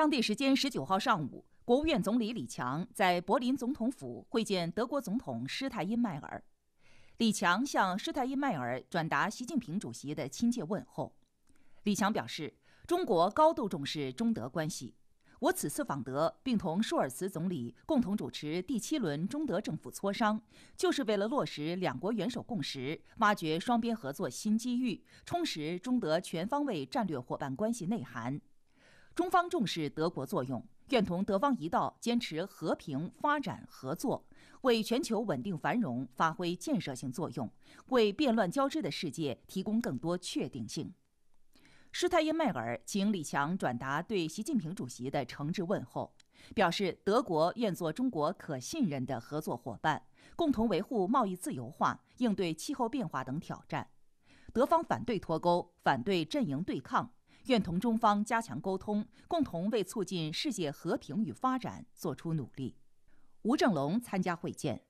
当地时间十九号上午，国务院总理李强在柏林总统府会见德国总统施泰因迈尔。李强向施泰因迈尔转达习近平主席的亲切问候。李强表示，中国高度重视中德关系。我此次访德，并同舒尔茨总理共同主持第七轮中德政府磋商，就是为了落实两国元首共识，挖掘双边合作新机遇，充实中德全方位战略伙伴关系内涵。中方重视德国作用，愿同德方一道坚持和平发展合作，为全球稳定繁荣发挥建设性作用，为变乱交织的世界提供更多确定性。施泰因迈尔请李强转达对习近平主席的诚挚问候，表示德国愿做中国可信任的合作伙伴，共同维护贸易自由化，应对气候变化等挑战。德方反对脱钩，反对阵营对抗。愿同中方加强沟通，共同为促进世界和平与发展作出努力。吴正龙参加会见。